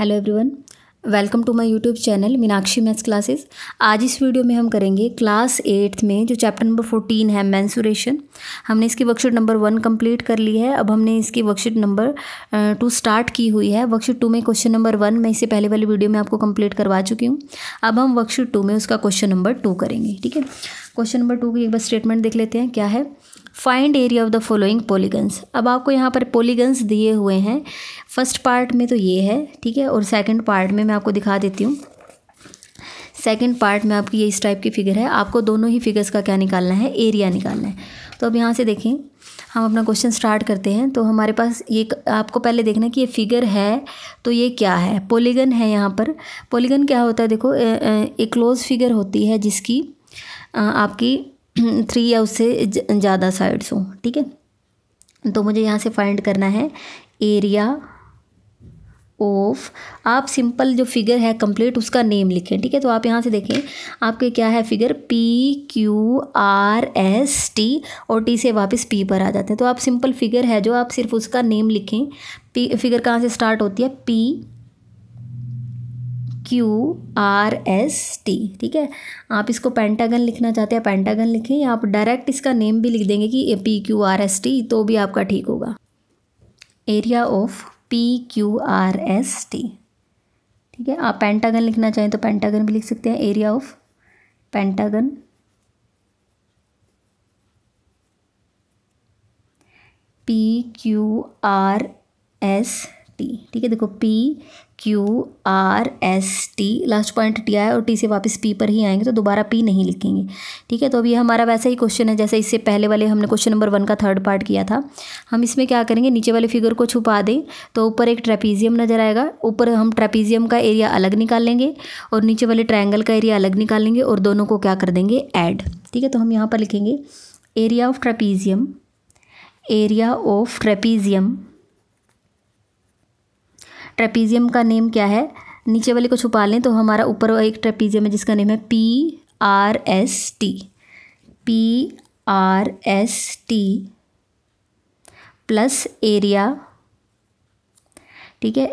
hello everyone welcome to my YouTube channel Meenakshi maths classes आज इस video में हम करेंगे क्लास एट्थ में जो चैप्टर नंबर फोर्टीन है मैंसुरेशन हमने इसकी वर्कशीट नंबर वन कंप्लीट कर ली है अब हमने इसकी वर्कशीट नंबर टू स्टार्ट की हुई है वर्कशीट टू में क्वेश्चन नंबर वन मैं इससे पहले वाली वीडियो में आपको कम्प्लीट करवा चुकी हूँ अब हम वर्कशीट टू में उसका क्वेश्चन नंबर टू करेंगे ठीक है क्वेश्चन नंबर टू की एक बार स्टेटमेंट देख लेते हैं क्या है find area of the following polygons अब आपको यहाँ पर पोलीगन्स दिए हुए हैं फर्स्ट पार्ट में तो ये है ठीक है और सेकेंड पार्ट में मैं आपको दिखा देती हूँ सेकेंड पार्ट में आपकी ये इस टाइप की फिगर है आपको दोनों ही फिगर्स का क्या निकालना है एरिया निकालना है तो अब यहाँ से देखें हम अपना क्वेश्चन स्टार्ट करते हैं तो हमारे पास ये आपको पहले देखना है कि ये फिगर है तो ये क्या है पोलीगन है यहाँ पर पोलीगन क्या होता है देखो एक क्लोज फिगर होती है जिसकी आपकी थ्री या उससे ज़्यादा साइड्स हो ठीक है तो मुझे यहाँ से फाइंड करना है एरिया ऑफ आप सिंपल जो फिगर है कंप्लीट उसका नेम लिखें ठीक है तो आप यहाँ से देखें आपके क्या है figure P Q R S T और टी से वापस पी पर आ जाते हैं तो आप सिंपल फिगर है जो आप सिर्फ उसका नेम लिखें पी फिगर कहाँ से स्टार्ट होती है P Q R S T ठीक है आप इसको पेंटागन लिखना चाहते हैं पेंटागन लिखें या आप डायरेक्ट इसका नेम भी लिख देंगे कि P Q R S T तो भी आपका ठीक होगा area of P Q R S T ठीक है आप पेंटागन लिखना चाहें तो पेंटागन भी लिख सकते हैं area of pentagon P Q R S T ठीक है देखो P Q R S T last point T आया और टी से वापस पी पर ही आएंगे तो दोबारा पी नहीं लिखेंगे ठीक है तो अभी हमारा वैसा ही क्वेश्चन है जैसे इससे पहले वाले हमने क्वेश्चन नंबर वन का थर्ड पार्ट किया था हम इसमें क्या करेंगे नीचे वाले फिगर को छुपा दें तो ऊपर एक ट्रेपीजियम नज़र आएगा ऊपर हम ट्रेपीजियम का एरिया अलग निकाल लेंगे और नीचे वाले ट्राइंगल का एरिया अलग निकाल लेंगे और दोनों को क्या कर देंगे ऐड ठीक है तो हम यहाँ पर लिखेंगे area of trapezium area of trapezium trapezium का नेम क्या है नीचे वाले को छुपा लें तो हमारा ऊपर एक ट्रेपीजियम है जिसका नेम है P R S T P R S T plus area ठीक है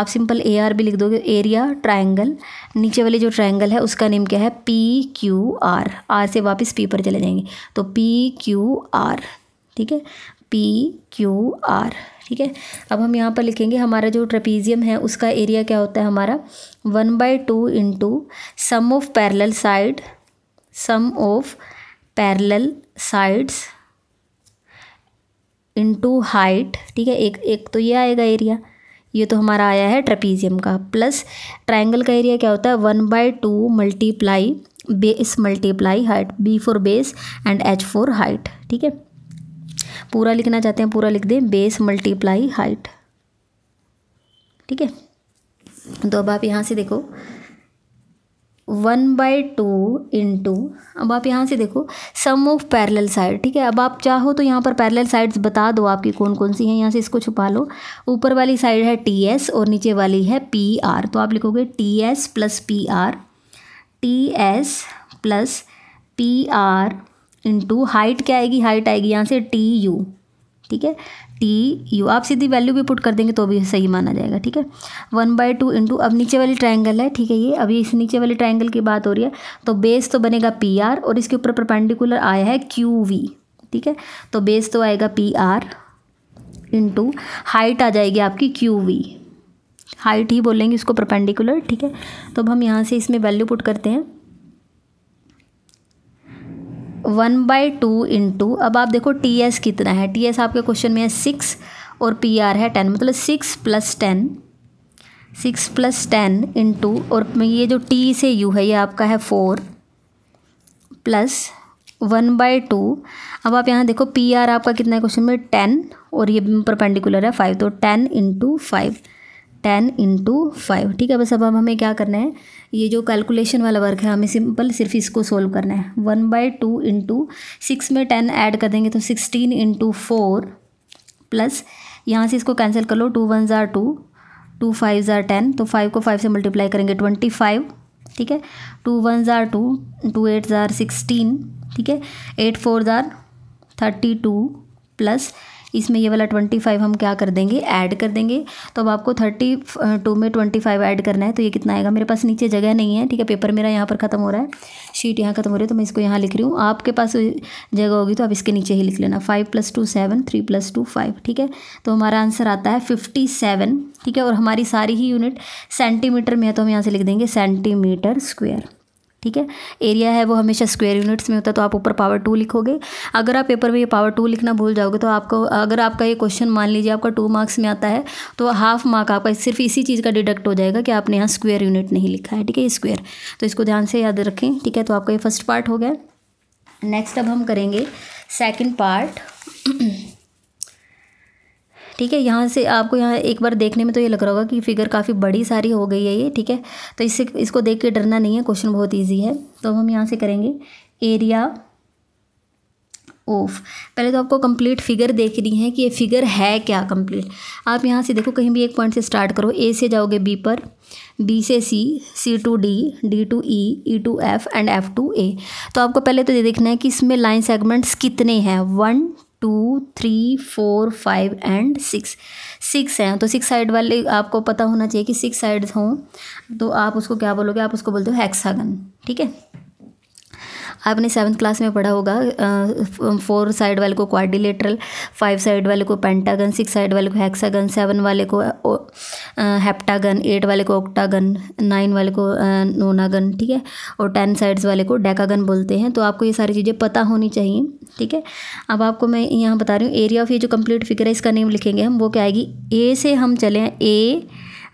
आप सिंपल ए आर भी लिख दोगे एरिया ट्रायंगल नीचे वाले जो ट्रायंगल है उसका नेम क्या है पी क्यू आर आर से वापस पी पर चले जाएंगे तो पी क्यू आर ठीक है पी क्यू आर ठीक है अब हम यहाँ पर लिखेंगे हमारा जो ट्रेपीजियम है उसका एरिया क्या होता है हमारा one by two into sum of parallel side sum of parallel sides into height ठीक है एक एक तो ये आएगा एरिया ये तो हमारा आया है ट्रेपीजियम का प्लस ट्राइंगल का एरिया क्या होता है one by two multiply base multiply height B for base and H for height ठीक है पूरा लिखना चाहते हैं पूरा लिख दें बेस मल्टीप्लाई हाइट ठीक है तो अब आप यहाँ से देखो वन बाई टू इंटू अब आप यहाँ से देखो सम ऑफ पैरेलल साइड ठीक है अब आप चाहो तो यहाँ पर पैरेलल साइड्स बता दो आपकी कौन कौन सी हैं यहाँ से इसको छुपा लो ऊपर वाली साइड है टी एस और नीचे वाली है पी आर तो आप लिखोगे T S plus P R T S plus P R into height क्या आएगी हाइट आएगी यहाँ से टी यू ठीक है टी यू आप सीधी वैल्यू भी पुट कर देंगे तो भी सही माना जाएगा ठीक है वन बाई टू इंटू अब नीचे वाली ट्राइंगल है ठीक है ये अभी इस नीचे वाली ट्राइंगल की बात हो रही है तो बेस तो बनेगा पी आर और इसके ऊपर परपेंडिकुलर आया है क्यू वी ठीक है तो बेस तो आएगा पी आर इंटू हाइट आ जाएगी आपकी क्यू वी हाइट ही बोलेंगे इसको परपेंडिकुलर ठीक है तो अब हम यहाँ से इसमें वैल्यू पुट करते हैं वन बाई टू इंटू अब आप देखो टी एस कितना है टी एस आपके क्वेश्चन में है सिक्स और पी आर है टेन मतलब six plus ten six plus ten into और ये जो टी से यू है ये आपका है four plus one by two अब आप यहाँ देखो पी आर आपका कितना है क्वेश्चन में टेन और ये परपेंडिकुलर है फाइव तो ten into five ten into five ठीक है बस अब अब हमें क्या करना है ये जो कैलकुलेशन वाला वर्क है हमें सिंपल सिर्फ इसको सोल्व करना है one by two into six में टेन ऐड कर देंगे तो सिक्सटीन इंटू फोर प्लस यहाँ से इसको कैंसिल कर लो two one are two two five are ten तो फाइव को फाइव से मल्टीप्लाई करेंगे ट्वेंटी फाइव ठीक है two one are two two eight are sixteen ठीक है eight four are thirty two plus इसमें ये वाला ट्वेंटी फाइव हम क्या कर देंगे ऐड कर देंगे तो अब आपको थर्टी टू में ट्वेंटी फाइव ऐड करना है तो ये कितना आएगा मेरे पास नीचे जगह नहीं है ठीक है पेपर मेरा यहाँ पर ख़त्म हो रहा है शीट यहाँ ख़त्म हो रही है तो मैं इसको यहाँ लिख रही हूँ आपके पास जगह होगी तो आप इसके नीचे ही लिख लेना five plus two seven three plus two five ठीक है तो हमारा आंसर आता है फिफ्टी सेवन ठीक है और हमारी सारी ही यूनिट सेंटीमीटर में है तो हम यहाँ से लिख देंगे सेंटीमीटर स्क्वेयर ठीक है एरिया है वो हमेशा स्क्वेयर यूनिट्स में होता है तो आप ऊपर पावर टू लिखोगे अगर आप पेपर में ये पावर टू लिखना भूल जाओगे तो आपको अगर आपका ये क्वेश्चन मान लीजिए आपका टू मार्क्स में आता है तो हाफ मार्क आपका सिर्फ इसी चीज़ का डिडक्ट हो जाएगा कि आपने यहाँ स्क्वेयर यूनिट नहीं लिखा है ठीक है स्क्वेयर तो इसको ध्यान से याद रखें ठीक है तो आपका ये फर्स्ट पार्ट हो गया नेक्स्ट अब हम करेंगे सेकेंड पार्ट ठीक है यहाँ से आपको यहाँ एक बार देखने में तो ये लग रहा होगा कि फिगर काफ़ी बड़ी सारी हो गई है ये ठीक है तो इससे इसको देख के डरना नहीं है क्वेश्चन बहुत ईजी है तो हम यहाँ से करेंगे एरिया ऑफ पहले तो आपको कंप्लीट फिगर देखनी है कि ये फिगर है क्या कंप्लीट आप यहाँ से देखो कहीं भी एक पॉइंट से स्टार्ट करो ए से जाओगे बी पर बी से C C to D D to E E to F and F to A तो आपको पहले तो ये देखना है कि इसमें लाइन सेगमेंट्स कितने हैं one two three four five and six six हैं तो सिक्स साइड वाले आपको पता होना चाहिए कि सिक्स साइड्स हों तो आप उसको क्या बोलोगे आप उसको बोलते हो हेक्सागन ठीक है आपने सेवन्थ क्लास में पढ़ा होगा फोर साइड वाले को क्वारिलेटरल फाइव साइड वाले को पेंटागन सिक्स साइड वाले को हैक्सागन सेवन वाले को हेप्टागन एट वाले को ओक्टागन नाइन वाले को नोनागन ठीक है और टेन साइड्स वाले को डेकागन बोलते हैं तो आपको ये सारी चीज़ें पता होनी चाहिए ठीक है अब आपको मैं यहाँ बता रही हूँ एरिया ऑफ ये जो कंप्लीट फिगर है इसका नेम लिखेंगे हम वो क्या आएगी ए से हम चले हैं A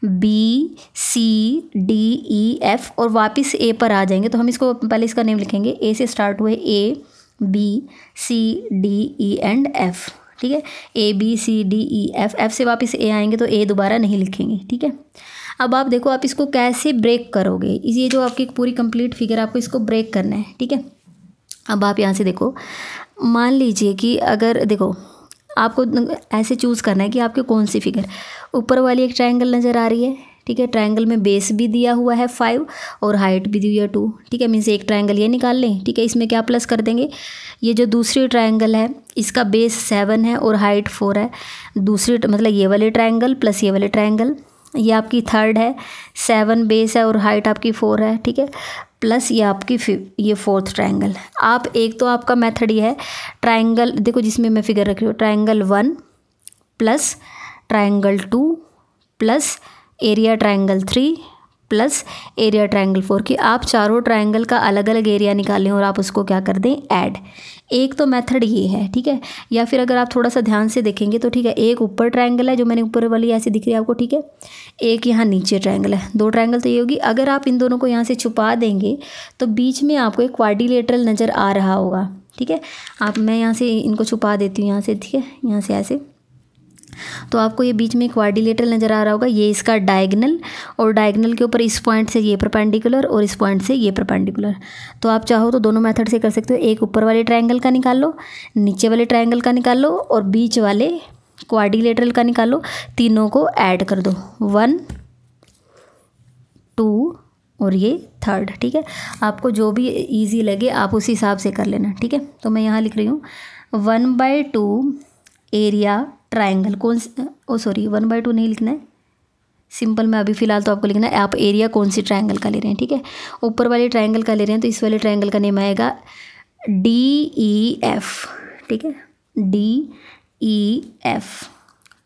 B C D E e, F और वापस ए पर आ जाएंगे तो हम इसको पहले इसका नेम लिखेंगे ए से स्टार्ट हुए A B C D E and F ठीक है A B C D E F F से वापस ए आएंगे तो ए दोबारा नहीं लिखेंगे ठीक है अब आप देखो आप इसको कैसे ब्रेक करोगे ये जो आपकी पूरी कंप्लीट फिगर आपको इसको ब्रेक करना है ठीक है अब आप यहाँ से देखो मान लीजिए कि अगर देखो आपको ऐसे चूज़ करना है कि आपके कौन सी फिगर ऊपर वाली एक ट्रायंगल नज़र आ रही है ठीक है ट्रायंगल में बेस भी दिया हुआ है फाइव और हाइट भी दी हुई है टू ठीक है मीन्स एक ट्रायंगल ये निकाल लें ठीक है इसमें क्या प्लस कर देंगे ये जो दूसरी ट्रायंगल है इसका बेस सेवन है और हाइट फोर है दूसरी मतलब ये वाले ट्रायंगल प्लस ये वाले ट्रायंगल ये आपकी थर्ड है सेवन बेस है और हाइट आपकी फोर है ठीक है प्लस ये आपकी ये फोर्थ ट्राइंगल है आप एक तो आपका मेथड ये है ट्राइंगल देखो जिसमें मैं फिगर रख रही हूँ triangle one plus triangle two plus area triangle three plus area triangle four की आप चारों ट्रायंगल का अलग अलग एरिया निकालें और आप उसको क्या कर दें ऐड एक तो मेथड ये है ठीक है या फिर अगर आप थोड़ा सा ध्यान से देखेंगे तो ठीक है एक ऊपर ट्रायंगल है जो मैंने ऊपर वाली ऐसी दिख रही है आपको ठीक है एक यहाँ नीचे ट्रायंगल है दो ट्रायंगल तो ये होगी अगर आप इन दोनों को यहाँ से छुपा देंगे तो बीच में आपको एक क्वारिलेटरल नज़र आ रहा होगा ठीक है आप मैं यहाँ से इनको छुपा देती हूँ यहाँ से ठीक है यहाँ से ऐसे तो आपको ये बीच में एक वार्डिलेटर नज़र आ रहा होगा ये इसका डायगनल और डायगनल के ऊपर इस पॉइंट से ये प्रपेंडिकुलर और इस पॉइंट से ये परपेंडिकुलर तो आप चाहो तो दोनों मेथड से कर सकते हो एक ऊपर वाले ट्राइंगल का निकाल लो नीचे वाले ट्राइंगल का निकाल लो और बीच वाले क्वाडिलेटरल का निकालो तीनों को ऐड कर दो वन टू और ये थर्ड ठीक है आपको जो भी इजी लगे आप उस हिसाब से कर लेना ठीक है तो मैं यहाँ लिख रही हूँ one by two area triangle कौन oh sorry one by two नहीं लिखना है सिंपल में अभी फ़िलहाल तो आपको लिखना है आप एरिया कौन सी ट्राइंगल का ले रहे हैं ठीक है ऊपर वाले ट्राइंगल का ले रहे हैं तो इस वाले ट्राइंगल का नेम आएगा डी ई एफ ठीक है D E F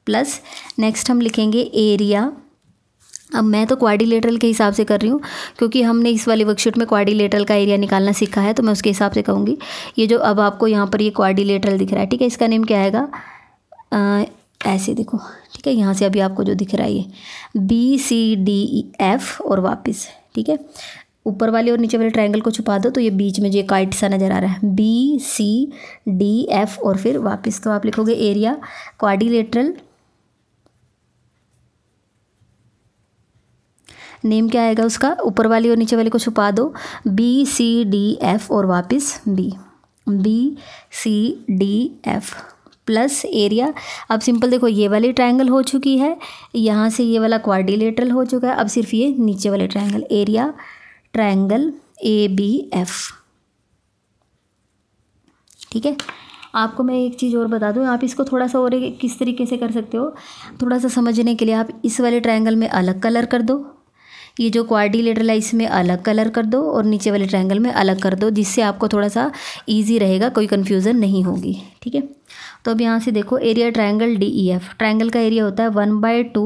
plus next हम लिखेंगे एरिया अब मैं तो क्वारिलेटरल के हिसाब से कर रही हूँ क्योंकि हमने इस वाली वर्कशीट में क्वारिलेटरल का एरिया निकालना सीखा है तो मैं उसके हिसाब से कहूँगी ये जो अब आपको यहाँ पर ये क्वारिलेटरल दिख रहा है ठीक है इसका नेम क्या आएगा आ, ऐसे देखो ठीक है यहाँ से अभी आपको जो दिख रहा है ये B C D E F और वापस ठीक है ऊपर वाले और नीचे वाले ट्रायंगल को छुपा दो तो ये बीच में जो काइट सा नज़र आ रहा है बी सी डी एफ और फिर वापस तो आप लिखोगे एरिया क्वाडिलेटरल नेम क्या आएगा उसका ऊपर वाले और नीचे वाले को छुपा दो बी सी डी एफ और वापस B B C D F plus area अब सिंपल देखो ये वाली ट्राइंगल हो चुकी है यहाँ से ये वाला क्वारिलेटरल हो चुका है अब सिर्फ ये नीचे वाले triangle area triangle A B F ठीक है आपको मैं एक चीज़ और बता दूँ आप इसको थोड़ा सा और किस तरीके से कर सकते हो थोड़ा सा समझने के लिए आप इस वाले ट्रायंगल में अलग कलर कर दो ये जो क्वार्टिलेटरल है इसमें अलग कलर कर दो और नीचे वाले ट्रायंगल में अलग कर दो जिससे आपको थोड़ा सा ईजी रहेगा कोई कन्फ्यूज़न नहीं होगी ठीक है तो अब यहाँ से देखो area triangle D E F triangle का एरिया होता है one by two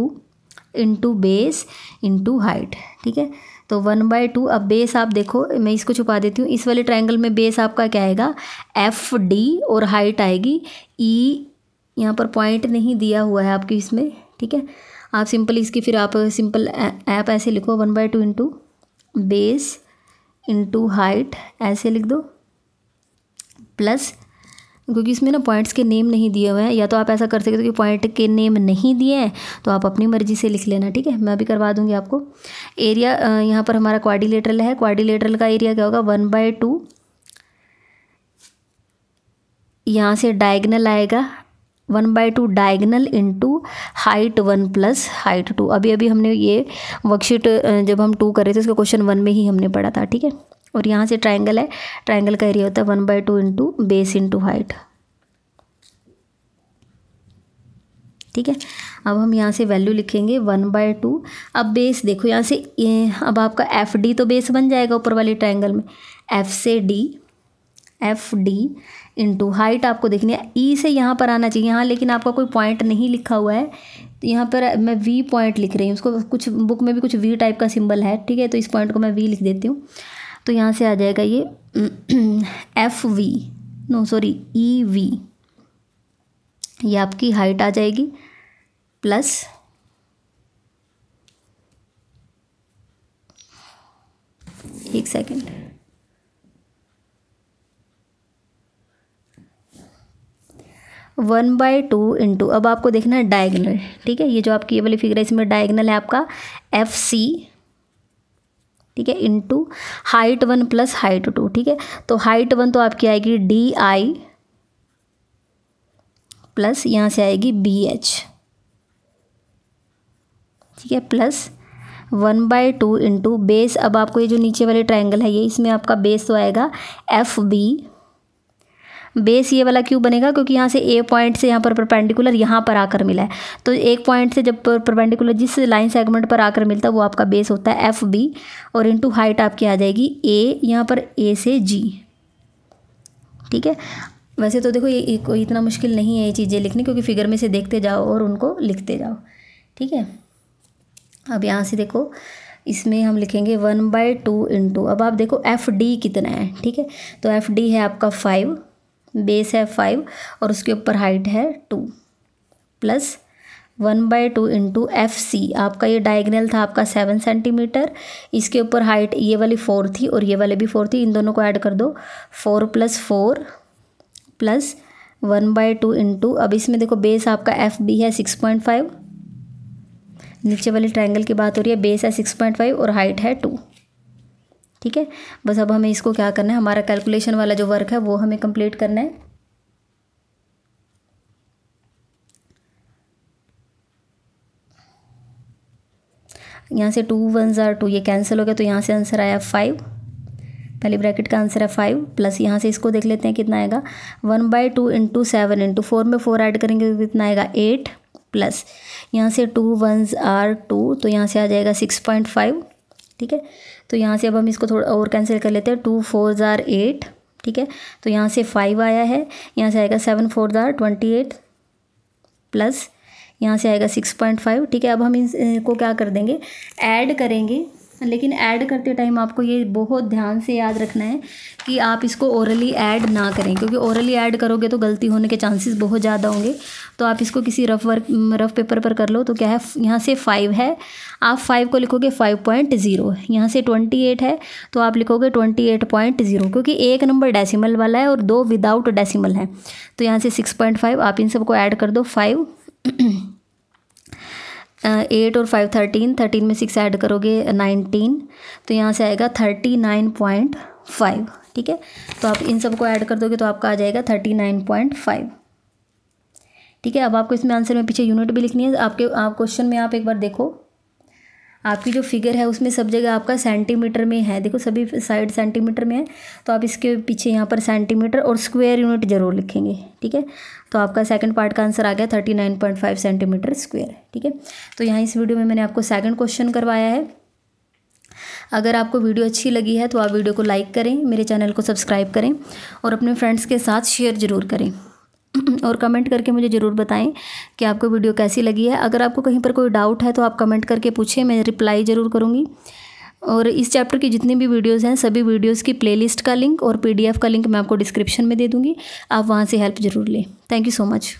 into base into height ठीक है तो वन बाय टू अब बेस आप देखो मैं इसको छुपा देती हूँ इस वाले ट्राइंगल में बेस आपका क्या आएगा एफ डी और हाइट आएगी ई e, यहाँ पर पॉइंट नहीं दिया हुआ है आपकी इसमें ठीक है आप सिंपल इसकी फिर आप सिंपल uh, ऐप uh, ऐसे लिखो one by two into base into height ऐसे लिख दो प्लस क्योंकि इसमें ना पॉइंट्स के नेम नहीं दिए हुए हैं या तो आप ऐसा कर सकते हो कि पॉइंट के नेम नहीं दिए हैं तो आप अपनी मर्ज़ी से लिख लेना ठीक है मैं अभी करवा दूंगी आपको एरिया uh, यहाँ पर हमारा क्वाडिलेटरल है क्वाडिलेटरल का एरिया क्या होगा वन बाय टू यहाँ से डायगनल आएगा one by two diagonal into height one plus height two अभी अभी हमने ये वर्कशीट जब हम टू कर रहे थे उसका क्वेश्चन वन में ही हमने पढ़ा था ठीक है और यहाँ से ट्राइंगल है ट्राइंगल का एरिया होता है one by two into base into height ठीक है अब हम यहाँ से वैल्यू लिखेंगे वन बाय टू अब बेस देखो यहाँ से अब आपका एफ डी तो बेस बन जाएगा ऊपर वाले ट्राइंगल में एफ से D F D into height आपको देखनी है ई e से यहाँ पर आना चाहिए यहाँ लेकिन आपका कोई पॉइंट नहीं लिखा हुआ है तो यहाँ पर मैं वी पॉइंट लिख रही हूँ उसको कुछ बुक में भी कुछ वी टाइप का सिंबल है ठीक है तो इस पॉइंट को मैं वी लिख देती हूँ तो यहाँ से आ जाएगा ये F V no sorry E V ये आपकी हाइट आ जाएगी प्लस एक second one by two into अब आपको देखना है डायगनल ठीक है ये जो आपकी ये वाली फिगर है इसमें डायगनल है आपका एफ सी ठीक है into height one plus height two ठीक है तो हाइट वन तो आपकी आएगी डी आई प्लस यहाँ से आएगी बी एच ठीक है plus one by two into base अब आपको ये जो नीचे वाले ट्राइंगल है ये इसमें आपका बेस तो आएगा एफ बी बेस ये वाला क्यों बनेगा क्योंकि यहाँ से ए पॉइंट से यहाँ पर परपेंडिकुलर यहाँ पर आकर मिला है तो एक पॉइंट से जब परपेंडिकुलर जिस लाइन सेगमेंट पर आकर मिलता है वो आपका बेस होता है एफ बी और इंटू हाइट आपकी आ जाएगी ए यहाँ पर ए से जी ठीक है वैसे तो देखो ये कोई इतना मुश्किल नहीं है ये चीज़ें लिखनी क्योंकि फिगर में से देखते जाओ और उनको लिखते जाओ ठीक है अब यहाँ से देखो इसमें हम लिखेंगे वन बाय टू इंटू अब आप देखो एफ डी कितना है ठीक है तो एफ डी है आपका फाइव बेस है फाइव और उसके ऊपर हाइट है two plus one by two into F C आपका ये डायगनल था आपका सेवन सेंटीमीटर इसके ऊपर हाइट ये वाली फोर थी और ये वाले भी फोर थी इन दोनों को ऐड कर दो four plus four plus one by two into अब इसमें देखो बेस आपका एफ बी है सिक्स पॉइंट फाइव नीचे वाले ट्रायंगल की बात हो रही है बेस है सिक्स पॉइंट फाइव और हाइट है टू ठीक है बस अब हमें इसको क्या करना है हमारा कैलकुलेशन वाला जो वर्क है वो हमें कंप्लीट करना है यहाँ से टू वन ज़ार टू ये कैंसिल हो गया तो यहाँ से आंसर आया फाइव पहली ब्रैकेट का आंसर है फाइव प्लस यहाँ से इसको देख लेते हैं कितना आएगा one by two into seven into four में फोर ऐड करेंगे तो कितना आएगा एट प्लस यहाँ से टू वन आर टू तो यहाँ से आ जाएगा सिक्स पॉइंट फाइव ठीक है तो यहाँ से अब हम इसको थोड़ा और कैंसिल कर लेते हैं टू फोर ज़ार एट ठीक है तो यहाँ से फाइव आया है यहाँ से आएगा seven four are twenty eight plus यहाँ से आएगा सिक्स पॉइंट फाइव ठीक है अब हम इनको क्या कर देंगे ऐड करेंगे लेकिन ऐड करते टाइम आपको ये बहुत ध्यान से याद रखना है कि आप इसको ओरली ऐड ना करें क्योंकि ओरली ऐड करोगे तो गलती होने के चांसेस बहुत ज़्यादा होंगे तो आप इसको किसी रफ वर्क रफ पेपर पर कर लो तो क्या है यहाँ से फाइव है आप फाइव को लिखोगे फाइव पॉइंट ज़ीरो यहाँ से ट्वेंटी एट है तो आप लिखोगे ट्वेंटी एट पॉइंट ज़ीरो क्योंकि एक नंबर डेसिमल वाला है और दो विदाउट डेसिमल है तो यहाँ से सिक्स पॉइंट फाइव आप इन सबको ऐड कर दो फाइव एट और फाइव थर्टीन थर्टीन में सिक्स ऐड करोगे नाइनटीन तो यहाँ से आएगा थर्टी नाइन पॉइंट फाइव ठीक है तो आप इन सबको ऐड कर दोगे तो आपका आ जाएगा थर्टी नाइन पॉइंट फाइव ठीक है अब आपको इसमें आंसर में पीछे यूनिट भी लिखनी है आपके आप क्वेश्चन में आप एक बार देखो आपकी जो फिगर है उसमें सब जगह आपका सेंटीमीटर में है देखो सभी साइड सेंटीमीटर में है तो आप इसके पीछे यहाँ पर सेंटीमीटर और स्क्वायर यूनिट ज़रूर लिखेंगे ठीक है तो आपका सेकंड पार्ट का आंसर आ गया thirty nine point five centimetre square ठीक है तो यहाँ इस वीडियो में मैंने आपको सेकेंड क्वेश्चन करवाया है अगर आपको वीडियो अच्छी लगी है तो आप वीडियो को लाइक करें मेरे चैनल को सब्सक्राइब करें और अपने फ्रेंड्स के साथ शेयर ज़रूर करें और कमेंट करके मुझे ज़रूर बताएं कि आपको वीडियो कैसी लगी है अगर आपको कहीं पर कोई डाउट है तो आप कमेंट करके पूछें मैं रिप्लाई ज़रूर करूँगी और इस चैप्टर की जितनी भी वीडियोस हैं सभी वीडियोस की प्लेलिस्ट का लिंक और पीडीएफ का लिंक मैं आपको डिस्क्रिप्शन में दे दूँगी आप वहाँ से हेल्प ज़रूर लें थैंक यू सो मच